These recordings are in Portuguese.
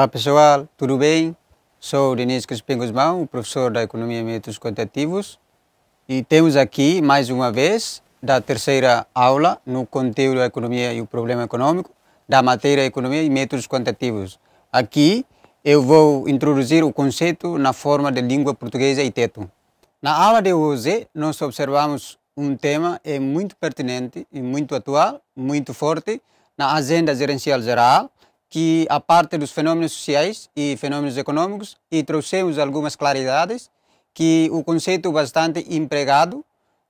Olá pessoal, tudo bem? Sou Denis Crispim Guzmão, professor da Economia e Métodos Quantitativos e temos aqui, mais uma vez, da terceira aula no conteúdo da Economia e o Problema Econômico da matéria Economia e Métodos Quantitativos. Aqui eu vou introduzir o conceito na forma de língua portuguesa e teto. Na aula de hoje, nós observamos um tema é muito pertinente e muito atual, muito forte na agenda gerencial geral, que, a parte dos fenômenos sociais e fenômenos econômicos, e trouxemos algumas claridades que o conceito bastante empregado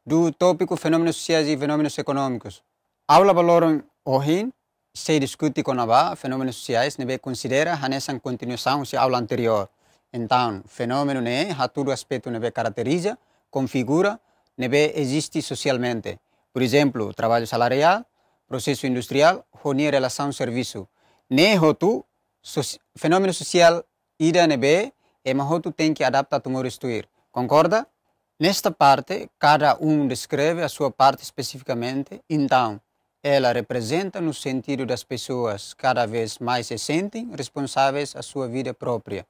do tópico fenômenos sociais e fenômenos econômicos. Aula valoram ohin, se discute com a fenômenos sociais, neve considera nessa continuação se aula anterior. Então, fenômeno ne, a todo aspecto neve caracteriza, configura, neve existe socialmente. Por exemplo, trabalho salarial, processo industrial, reunir relação serviço nem hotu fenômeno social ira nebe e mahotu tem que adaptar tumor estuir. Concorda? Nesta parte, cada um descreve a sua parte especificamente, então ela representa no sentido das pessoas cada vez mais se sentem responsáveis à sua vida própria.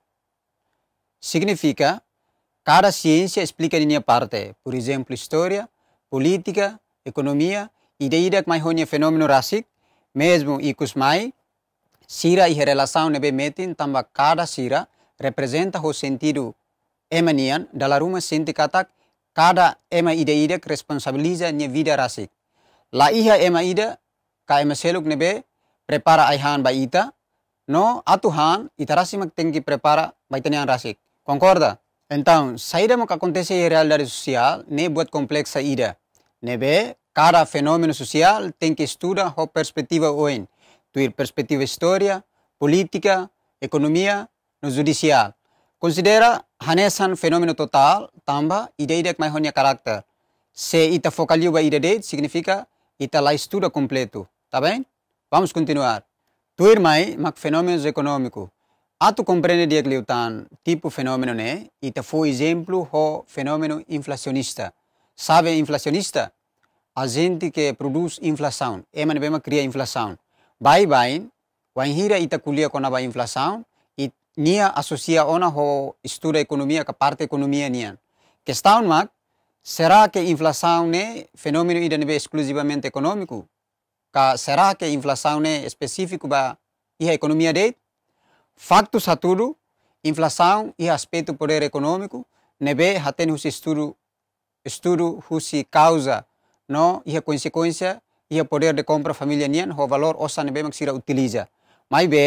Significa, cada ciência explica a minha parte, por exemplo, história, política, economia, e de que mais fenômeno racic, mesmo e cosmai, Sira e relação nebe metin tamba kada sira representa ho sentido emanian dalaruma senti katak kada ema ide ide responsabiliza nye vida rasik. La iha ema ide ka ema seluk nebe prepara aihan ba ita no atuhan itarasi mak tengki prepara baitanian rasik. Concorda? Então, saída mo que acontece em realidade social, ne buat complexa ida. Nebe, cada fenômeno social tem que estudar a perspectiva oin. ter perspectiva história, política, economia, no judicial. Considera hanesan fenômeno total, tamba, ideia que mais honia carácter. Se ita focaliu a ideia significa ita la estuda completo, tá bem? Vamos continuar. Tuir mai mac fenômenos econômico. A tu compreende dia liutan tipo fenômeno né? Ita foi exemplo ho fenômeno inflacionista. Sabe inflacionista? A gente que produz inflação, é manebema cria inflação. Baibain, Wainhira Itaculia com ba inflação, e nia associa ona ho estuda economia ka parte economia nian. Questão mag, será que inflação né fenômeno ida nebe exclusivamente econômico? Ka será que inflação né específico ba e a economia de? Facto saturo, inflação e aspecto poder econômico, nebe haten hus estudo estudo husi causa, no e consequência ia poder de compra família nian ho valor osan be mak sira utiliza mai be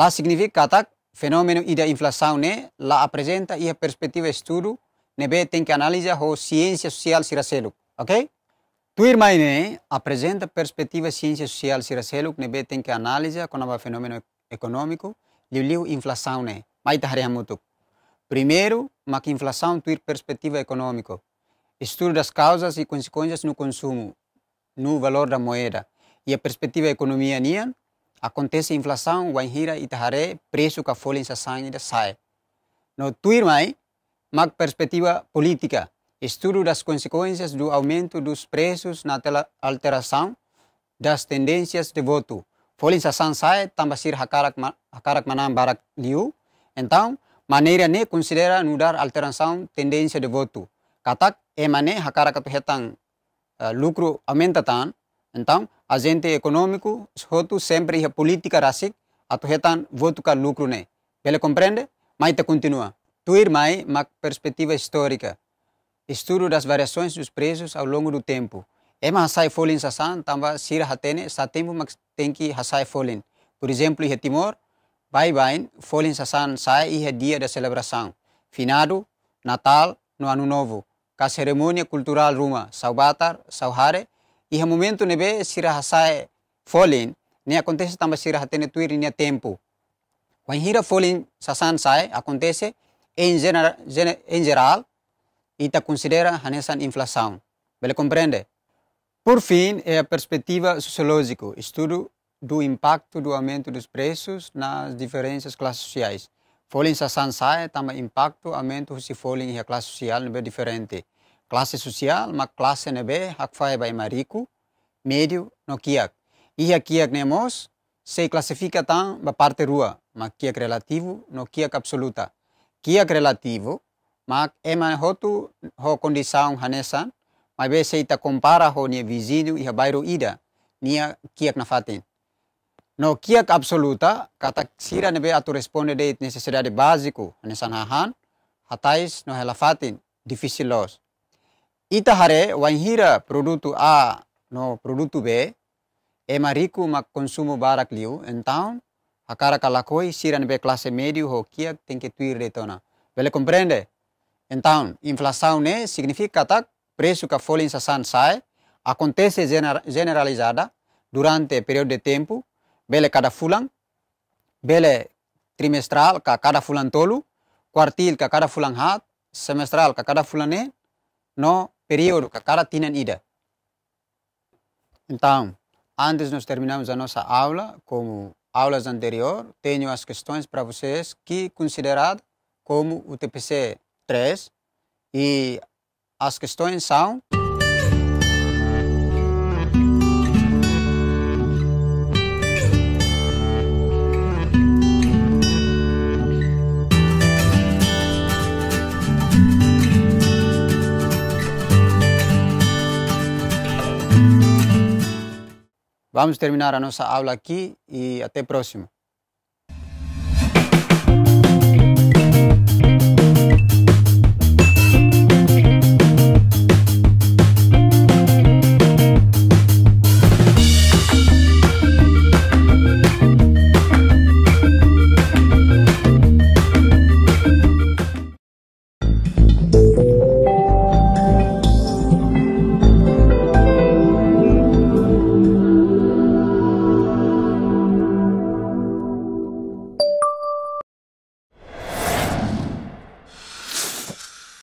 la significa tak fenômeno ida inflação ne la apresenta ia perspectiva estudo ne be tem que analisar ho ciência social sira seluk ok tuir irmã ne apresenta perspectiva ciência social sira seluk ne be tem que analisar com o fenômeno econômico liu liu inflação ne mai tahare hamutuk primeiro mak inflação tuir perspectiva econômico estudo das causas e consequências no consumo no valor da moeda. E a perspectiva da economia nia, acontece inflação, guanhira e taharé, preço que a folha ainda sai. No tuir mais, uma perspectiva política, estudo das consequências do aumento dos preços na alteração das tendências de voto. Folha Sassan sai, tambasir hakarak barak liu. Então, maneira ne considera mudar alteração tendência de voto. Katak emane hakarak hetang lucro aumentatan, então agente econômico roto sempre a política rasik ato voto ka lucro ne. Pele compreende? Mas te continua. ir mai uma perspectiva histórica. Estudo das variações dos preços ao longo do tempo. Ema hasai folin sasan tamba sir hatene sa tempo mak tenki hasai folin. Por exemplo, em Timor, vai vai folin san sai e dia da celebração. Finado, Natal, no Ano Novo a cerimônia cultural ruma saubatar sauhare iha momento nebe sira hasae folin ne acontece tamba sira hatene tuir nia tempo wan hira folin sasan sai acontece em geral em geral ita considera hanesan inflação bele compreende por fim é a perspectiva sociológica estudo do impacto do aumento dos preços nas diferentes classes sociais Falling sa sansae tama impacto amento si falling ha classe social nebe diferente. Classe social ma classe nebe hakfae ba imariku Medio, no kiak. Iha kiak nemos se classifica tan ba parte rua ma kiak relativo no kiak absoluta. Kiak relativo ma ema hotu ho condição hanesa, ma be se ita compara ho ni vizinho iha bairro ida nia kiak nafatin. No kiak absoluta, kata sira nebe atu responde de itne sesedade básico, nesanahan, hatais no helafatin, difícil los. Ita hare wanhira produto A no produto B, é marico ma consumo barak liu, então, a cara calacoi sira nebe classe médio ho kiak tem que tuir detona. Vele compreende? Então, inflação ne significa tak preço que a folha sai, acontece generalizada durante período de tempo, bele cada fulang, bele trimestral ka cada fulang tolu, quartil, ka cada fulang hat, semestral ka cada fulang no período ka cada tinan ida. Então, antes nós terminamos a nossa aula, como aulas anterior, tenho as questões para vocês que considerado como o TPC 3 e as questões são Vamos terminar a nossa aula aqui e até próximo.